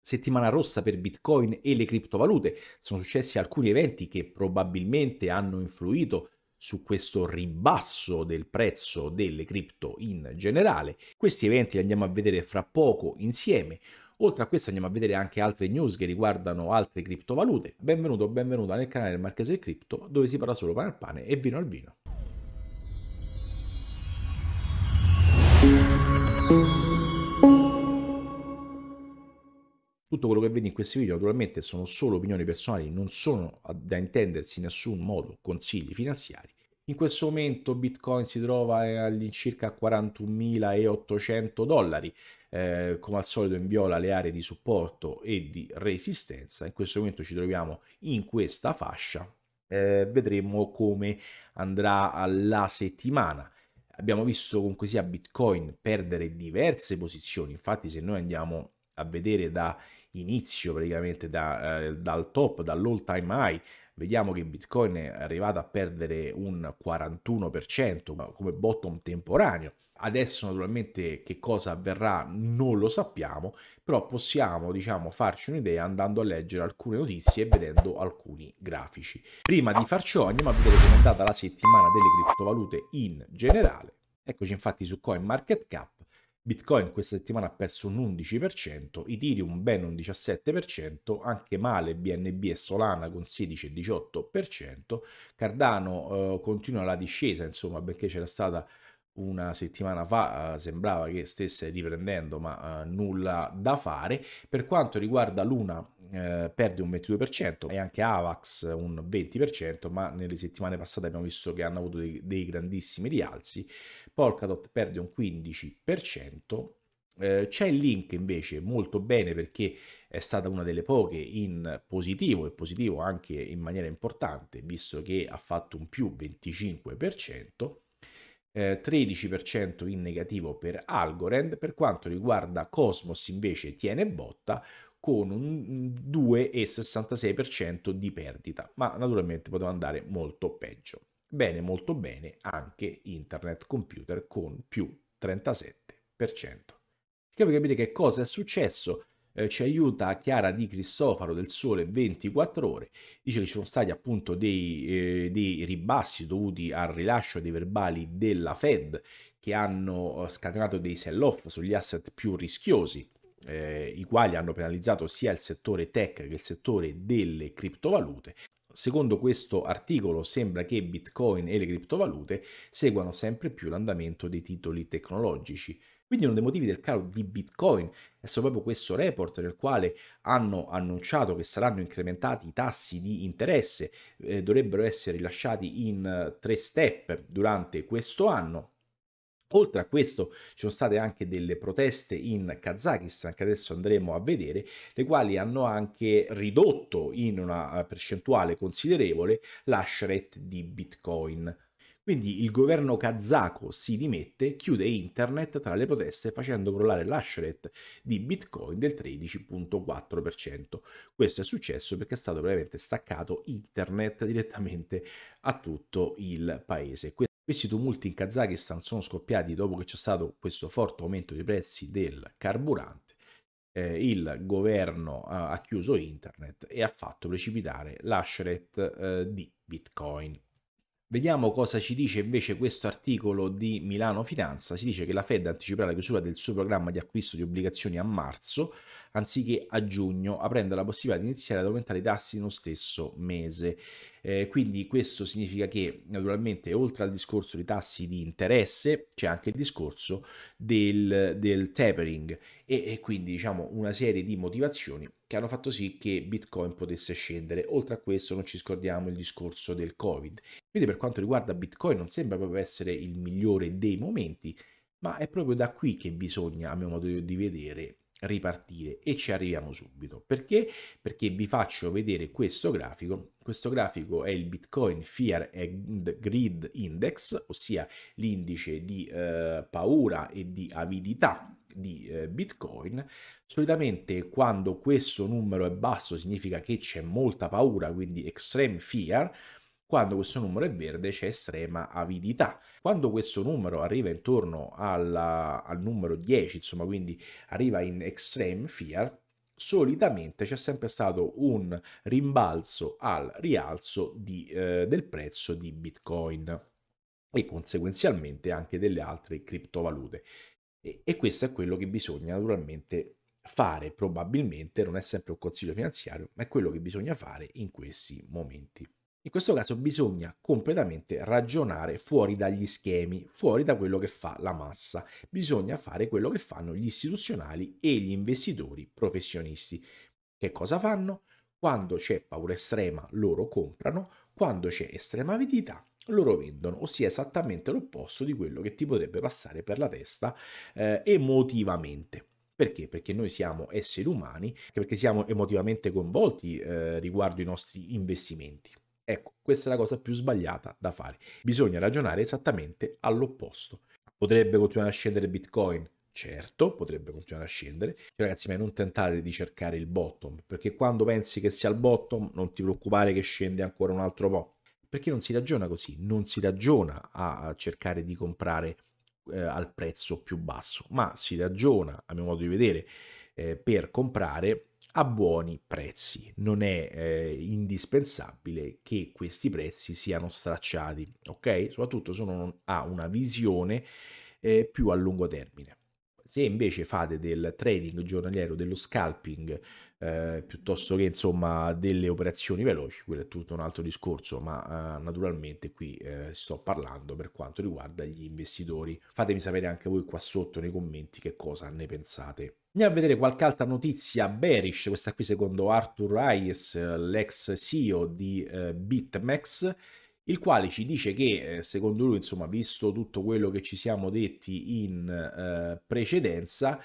settimana rossa per Bitcoin e le criptovalute. Sono successi alcuni eventi che probabilmente hanno influito su questo ribasso del prezzo delle cripto in generale. Questi eventi li andiamo a vedere fra poco insieme. Oltre a questo andiamo a vedere anche altre news che riguardano altre criptovalute. Benvenuto o benvenuta nel canale del Marchese Cripto dove si parla solo pane al pane e vino al vino. Tutto quello che vedi in questi video naturalmente sono solo opinioni personali, non sono da intendersi in nessun modo consigli finanziari. In questo momento Bitcoin si trova eh, all'incirca 41.800 dollari, eh, come al solito in viola le aree di supporto e di resistenza. In questo momento ci troviamo in questa fascia, eh, vedremo come andrà la settimana. Abbiamo visto comunque sia Bitcoin perdere diverse posizioni, infatti se noi andiamo a vedere da inizio praticamente da, eh, dal top, dall'all time high, vediamo che Bitcoin è arrivato a perdere un 41% come bottom temporaneo. Adesso naturalmente che cosa avverrà non lo sappiamo, però possiamo diciamo farci un'idea andando a leggere alcune notizie e vedendo alcuni grafici. Prima di far ciò andiamo a vedere come è andata la settimana delle criptovalute in generale. Eccoci infatti su CoinMarketCap Bitcoin questa settimana ha perso un 11%, Ethereum ben un 17%, anche male BNB e Solana con 16 e 18%, Cardano eh, continua la discesa, insomma, perché c'era stata una settimana fa eh, sembrava che stesse riprendendo ma eh, nulla da fare per quanto riguarda Luna eh, perde un 22% e anche Avax un 20% ma nelle settimane passate abbiamo visto che hanno avuto dei, dei grandissimi rialzi Polkadot perde un 15% eh, c'è il link invece molto bene perché è stata una delle poche in positivo e positivo anche in maniera importante visto che ha fatto un più 25% eh, 13% in negativo per Algorand, per quanto riguarda Cosmos invece tiene botta con un 2,66% di perdita, ma naturalmente poteva andare molto peggio. Bene, molto bene anche Internet Computer con più 37%. Che capire che cosa è successo? Eh, ci aiuta Chiara Di Cristofaro del Sole 24 ore, dice che ci sono stati appunto dei, eh, dei ribassi dovuti al rilascio dei verbali della Fed che hanno eh, scatenato dei sell-off sugli asset più rischiosi, eh, i quali hanno penalizzato sia il settore tech che il settore delle criptovalute. Secondo questo articolo sembra che Bitcoin e le criptovalute seguano sempre più l'andamento dei titoli tecnologici. Quindi uno dei motivi del calo di Bitcoin è stato proprio questo report nel quale hanno annunciato che saranno incrementati i tassi di interesse, eh, dovrebbero essere rilasciati in eh, tre step durante questo anno. Oltre a questo ci sono state anche delle proteste in Kazakistan che adesso andremo a vedere, le quali hanno anche ridotto in una eh, percentuale considerevole la shred di Bitcoin. Quindi il governo kazako si dimette, chiude internet tra le proteste facendo crollare l'asheret di Bitcoin del 13.4%. Questo è successo perché è stato veramente staccato internet direttamente a tutto il paese. Questi tumulti in Kazakistan sono scoppiati dopo che c'è stato questo forte aumento dei prezzi del carburante. Eh, il governo eh, ha chiuso internet e ha fatto precipitare l'asheret eh, di Bitcoin. Vediamo cosa ci dice invece questo articolo di Milano Finanza. Si dice che la Fed anticiperà la chiusura del suo programma di acquisto di obbligazioni a marzo anziché a giugno, aprendo la possibilità di iniziare ad aumentare i tassi nello stesso mese. Eh, quindi questo significa che naturalmente oltre al discorso dei tassi di interesse c'è anche il discorso del, del tapering e, e quindi diciamo una serie di motivazioni che hanno fatto sì che Bitcoin potesse scendere. Oltre a questo non ci scordiamo il discorso del Covid. Quindi per quanto riguarda Bitcoin non sembra proprio essere il migliore dei momenti, ma è proprio da qui che bisogna, a mio modo di vedere, ripartire e ci arriviamo subito. Perché? Perché vi faccio vedere questo grafico. Questo grafico è il Bitcoin Fear and Greed Index, ossia l'indice di eh, paura e di avidità di eh, Bitcoin. Solitamente quando questo numero è basso significa che c'è molta paura, quindi extreme fear, quando questo numero è verde c'è estrema avidità. Quando questo numero arriva intorno alla, al numero 10, insomma, quindi arriva in extreme fear, solitamente c'è sempre stato un rimbalzo al rialzo di, eh, del prezzo di Bitcoin e conseguenzialmente anche delle altre criptovalute. E, e questo è quello che bisogna naturalmente fare, probabilmente non è sempre un consiglio finanziario, ma è quello che bisogna fare in questi momenti. In questo caso bisogna completamente ragionare fuori dagli schemi, fuori da quello che fa la massa. Bisogna fare quello che fanno gli istituzionali e gli investitori professionisti. Che cosa fanno? Quando c'è paura estrema loro comprano, quando c'è estrema avidità loro vendono, ossia esattamente l'opposto di quello che ti potrebbe passare per la testa eh, emotivamente. Perché? Perché noi siamo esseri umani, perché siamo emotivamente coinvolti eh, riguardo i nostri investimenti. Ecco, questa è la cosa più sbagliata da fare. Bisogna ragionare esattamente all'opposto. Potrebbe continuare a scendere Bitcoin, Certo, potrebbe continuare a scendere. Cioè, ragazzi, ma non tentate di cercare il bottom, perché quando pensi che sia il bottom, non ti preoccupare che scende ancora un altro po'. Perché non si ragiona così, non si ragiona a cercare di comprare eh, al prezzo più basso, ma si ragiona, a mio modo di vedere, eh, per comprare a buoni prezzi. Non è eh, indispensabile che questi prezzi siano stracciati, ok? Soprattutto se non ha una visione eh, più a lungo termine. Se invece fate del trading giornaliero, dello scalping, eh, piuttosto che insomma delle operazioni veloci, quello è tutto un altro discorso, ma eh, naturalmente qui eh, sto parlando per quanto riguarda gli investitori. Fatemi sapere anche voi qua sotto nei commenti che cosa ne pensate. Andiamo a vedere qualche altra notizia bearish, questa qui secondo Arthur Hayes, l'ex CEO di eh, Bitmex il quale ci dice che eh, secondo lui, insomma, visto tutto quello che ci siamo detti in eh, precedenza,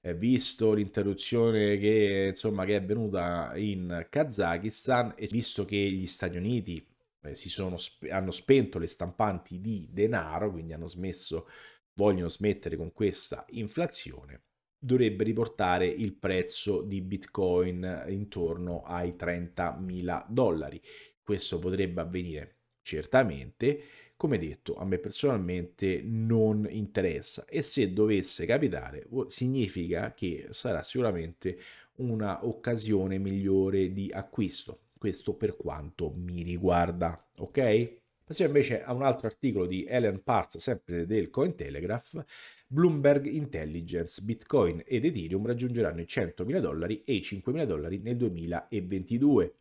eh, visto l'interruzione che, insomma, che è avvenuta in Kazakistan e visto che gli Stati Uniti eh, sono, hanno spento le stampanti di denaro, quindi hanno smesso, vogliono smettere con questa inflazione, dovrebbe riportare il prezzo di Bitcoin intorno ai 30.000 dollari. Questo potrebbe avvenire Certamente, come detto, a me personalmente non interessa e se dovesse capitare significa che sarà sicuramente una occasione migliore di acquisto. Questo per quanto mi riguarda, ok? Passiamo invece a un altro articolo di Ellen Parts, sempre del Cointelegraph. Bloomberg Intelligence, Bitcoin ed Ethereum raggiungeranno i 100.000 dollari e i 5.000 dollari nel 2022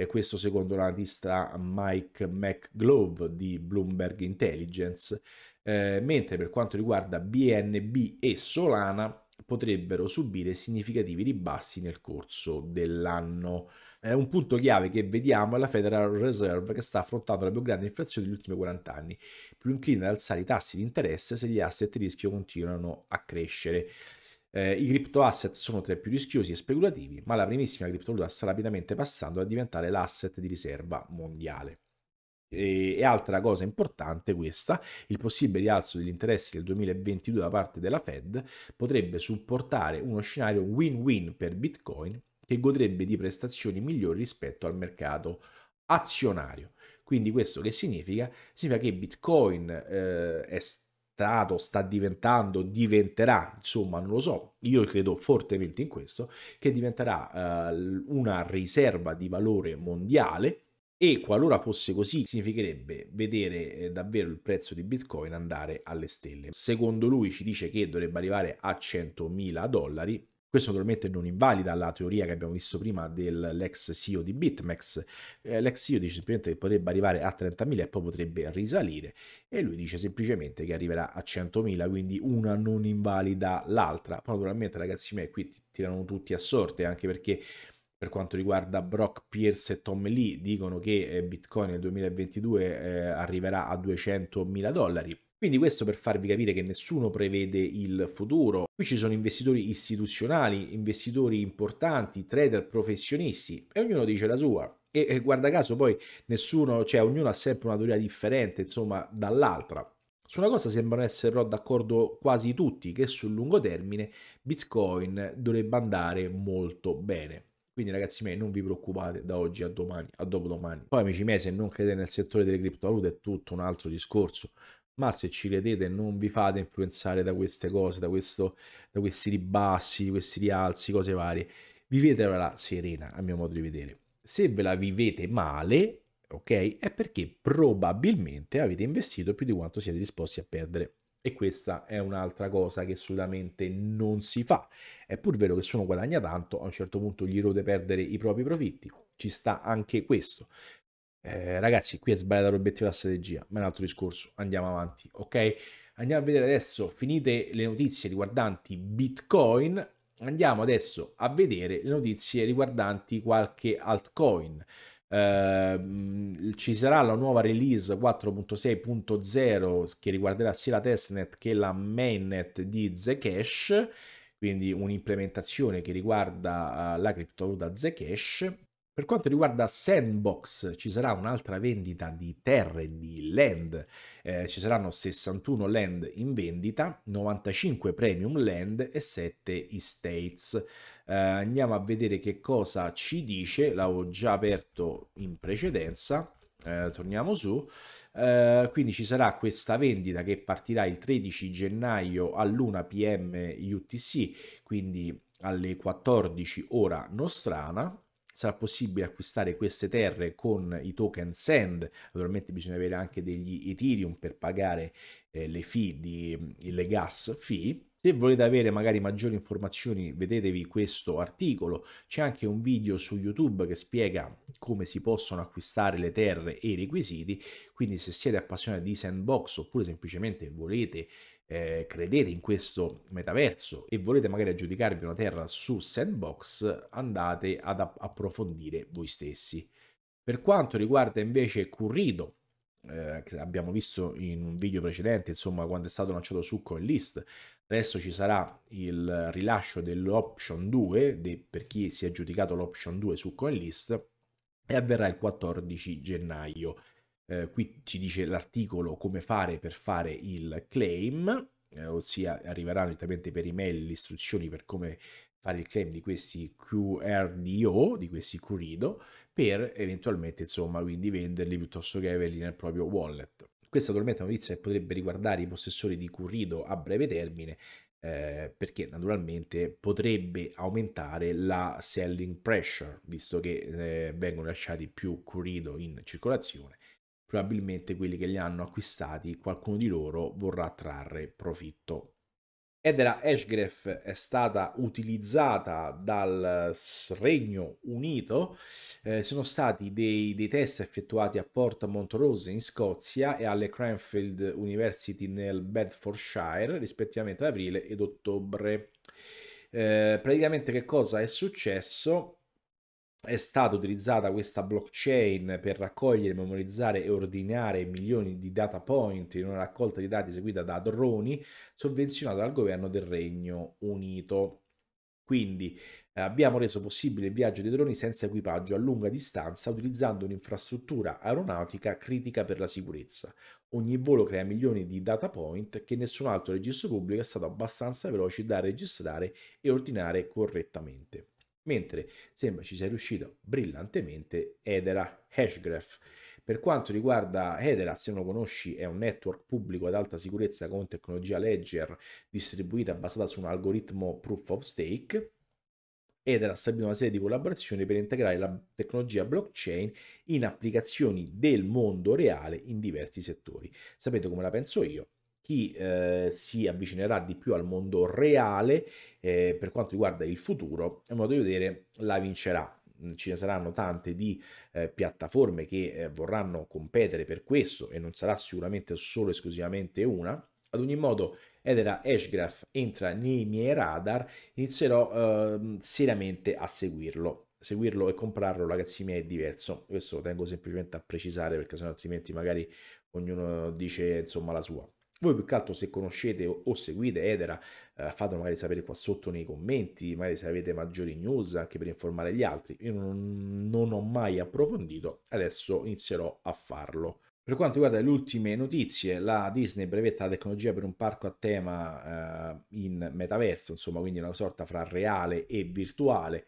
e questo secondo l'analista Mike McGlove di Bloomberg Intelligence, eh, mentre per quanto riguarda BNB e Solana potrebbero subire significativi ribassi nel corso dell'anno. Eh, un punto chiave che vediamo è la Federal Reserve che sta affrontando la più grande inflazione degli ultimi 40 anni, più incline ad alzare i tassi di interesse se gli asset rischio continuano a crescere. Eh, I crypto asset sono tra i più rischiosi e speculativi, ma la primissima criptovaluta sta rapidamente passando a diventare l'asset di riserva mondiale. E, e altra cosa importante questa, il possibile rialzo degli interessi del 2022 da parte della Fed potrebbe supportare uno scenario win-win per Bitcoin che godrebbe di prestazioni migliori rispetto al mercato azionario. Quindi questo che significa? Significa che Bitcoin eh, è stato diventato, sta diventando, diventerà, insomma, non lo so, io credo fortemente in questo, che diventerà eh, una riserva di valore mondiale e qualora fosse così significherebbe vedere eh, davvero il prezzo di Bitcoin andare alle stelle. Secondo lui ci dice che dovrebbe arrivare a 100.000 dollari questo naturalmente non invalida la teoria che abbiamo visto prima dell'ex CEO di Bitmex. Eh, l'ex CEO dice semplicemente che potrebbe arrivare a 30.000 e poi potrebbe risalire e lui dice semplicemente che arriverà a 100.000, quindi una non invalida l'altra. Poi naturalmente ragazzi miei qui tirano tutti a sorte anche perché per quanto riguarda Brock Pierce e Tom Lee dicono che eh, Bitcoin nel 2022 eh, arriverà a 200.000 dollari quindi questo per farvi capire che nessuno prevede il futuro. Qui ci sono investitori istituzionali, investitori importanti, trader professionisti e ognuno dice la sua. E, e guarda caso poi nessuno, cioè ognuno ha sempre una teoria differente, insomma, dall'altra. Su una cosa sembrano essere d'accordo quasi tutti, che sul lungo termine Bitcoin dovrebbe andare molto bene. Quindi ragazzi miei non vi preoccupate da oggi a domani, a dopodomani. Poi amici miei se non credete nel settore delle criptovalute è tutto un altro discorso ma se ci credete non vi fate influenzare da queste cose, da, questo, da questi ribassi, questi rialzi, cose varie. Vivetela serena, a mio modo di vedere. Se ve la vivete male, ok, è perché probabilmente avete investito più di quanto siete disposti a perdere. E questa è un'altra cosa che assolutamente non si fa. È pur vero che se uno guadagna tanto, a un certo punto gli rode perdere i propri profitti. Ci sta anche questo. Eh, ragazzi, qui è sbagliato l'obiettivo della strategia, ma è un altro discorso. Andiamo avanti, ok? Andiamo a vedere adesso, finite le notizie riguardanti Bitcoin, andiamo adesso a vedere le notizie riguardanti qualche altcoin. Uh, ci sarà la nuova release 4.6.0 che riguarderà sia la testnet che la mainnet di Zcash quindi un'implementazione che riguarda uh, la criptovaluta Zcash per quanto riguarda Sandbox, ci sarà un'altra vendita di terre, di land, eh, ci saranno 61 land in vendita, 95 premium land e 7 estates. Eh, andiamo a vedere che cosa ci dice, l'avevo già aperto in precedenza. Eh, torniamo su eh, quindi ci sarà questa vendita che partirà il 13 gennaio all'1 pm UTC quindi alle 14 ora nostrana sarà possibile acquistare queste terre con i token SEND, naturalmente bisogna avere anche degli Ethereum per pagare eh, le fee, di, mm, le gas fee, se volete avere magari maggiori informazioni, vedetevi questo articolo. C'è anche un video su YouTube che spiega come si possono acquistare le terre e i requisiti. Quindi, se siete appassionati di sandbox oppure semplicemente volete eh, credete in questo metaverso e volete magari aggiudicarvi una terra su Sandbox, andate ad approfondire voi stessi. Per quanto riguarda invece Currido, eh, che abbiamo visto in un video precedente, insomma, quando è stato lanciato su CoinList, adesso ci sarà il rilascio dell'option 2 de, per chi si è aggiudicato l'option 2 su CoinList e avverrà il 14 gennaio eh, qui ci dice l'articolo come fare per fare il claim, eh, ossia arriveranno direttamente per email le istruzioni per come fare il claim di questi QRDO, di questi Curido, per eventualmente insomma quindi venderli piuttosto che averli nel proprio wallet. Questa naturalmente è una notizia che potrebbe riguardare i possessori di Curido a breve termine, eh, perché naturalmente potrebbe aumentare la selling pressure, visto che eh, vengono lasciati più Curido in circolazione probabilmente quelli che li hanno acquistati, qualcuno di loro vorrà trarre profitto. Edera Ashgref è stata utilizzata dal Regno Unito, eh, sono stati dei, dei, test effettuati a Port Montrose in Scozia e alle Cranfield University nel Bedfordshire rispettivamente ad aprile ed ottobre. Eh, praticamente che cosa è successo? è stata utilizzata questa blockchain per raccogliere, memorizzare e ordinare milioni di data point in una raccolta di dati eseguita da droni sovvenzionata dal governo del Regno Unito. Quindi eh, abbiamo reso possibile il viaggio dei droni senza equipaggio a lunga distanza utilizzando un'infrastruttura aeronautica critica per la sicurezza. Ogni volo crea milioni di data point che nessun altro registro pubblico è stato abbastanza veloce da registrare e ordinare correttamente mentre sembra ci sia riuscito brillantemente Edera Hashgraph. Per quanto riguarda Edera, se non lo conosci, è un network pubblico ad alta sicurezza con tecnologia Ledger distribuita basata su un algoritmo proof of stake. Edera ha stabilito una serie di collaborazioni per integrare la tecnologia blockchain in applicazioni del mondo reale in diversi settori. Sapete come la penso io? chi eh, si avvicinerà di più al mondo reale eh, per quanto riguarda il futuro, a modo di vedere, la vincerà. Mm, Ci ne saranno tante di eh, piattaforme che eh, vorranno competere per questo e non sarà sicuramente solo esclusivamente una. Ad ogni modo, Edera Ashgraph entra nei miei radar, inizierò ehm, seriamente a seguirlo seguirlo e comprarlo, ragazzi miei, è diverso. Questo lo tengo semplicemente a precisare perché sennò altrimenti magari ognuno dice insomma la sua. Voi più che altro se conoscete o, seguite Edera, eh, fatelo magari sapere qua sotto nei commenti, magari se avete maggiori news anche per informare gli altri. Io non, non ho mai approfondito, adesso inizierò a farlo. Per quanto riguarda le ultime notizie, la Disney brevetta la tecnologia per un parco a tema eh, in metaverso, insomma, quindi una sorta fra reale e virtuale.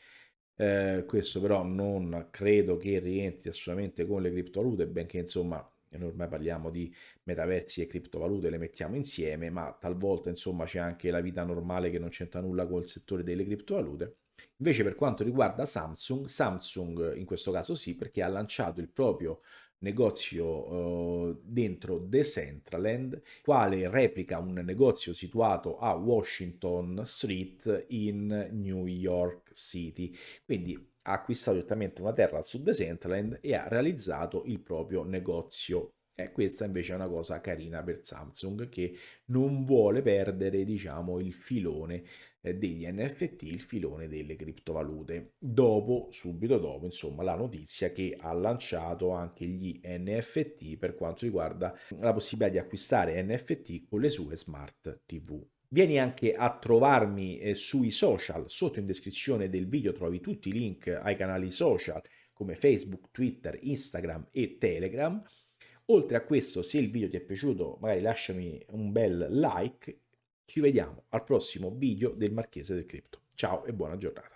Eh, questo però non credo che rientri assolutamente con le criptovalute, benché insomma ormai parliamo di metaversi e criptovalute, le mettiamo insieme, ma talvolta insomma c'è anche la vita normale che non c'entra nulla col settore delle criptovalute. Invece per quanto riguarda Samsung, Samsung in questo caso sì, perché ha lanciato il proprio negozio eh, dentro Decentraland, quale replica un negozio situato a Washington Street in New York City. Quindi ha acquistato direttamente una terra al sud Decentraland e ha realizzato il proprio negozio. E questa invece è una cosa carina per Samsung che non vuole perdere, diciamo, il filone eh, degli NFT, il filone delle criptovalute. Dopo, subito dopo, insomma, la notizia che ha lanciato anche gli NFT per quanto riguarda la possibilità di acquistare NFT con le sue smart TV. Vieni anche a trovarmi eh, sui social, sotto in descrizione del video trovi tutti i link ai canali social come Facebook, Twitter, Instagram e Telegram. Oltre a questo, se il video ti è piaciuto, magari lasciami un bel like. Ci vediamo al prossimo video del Marchese del Cripto. Ciao e buona giornata.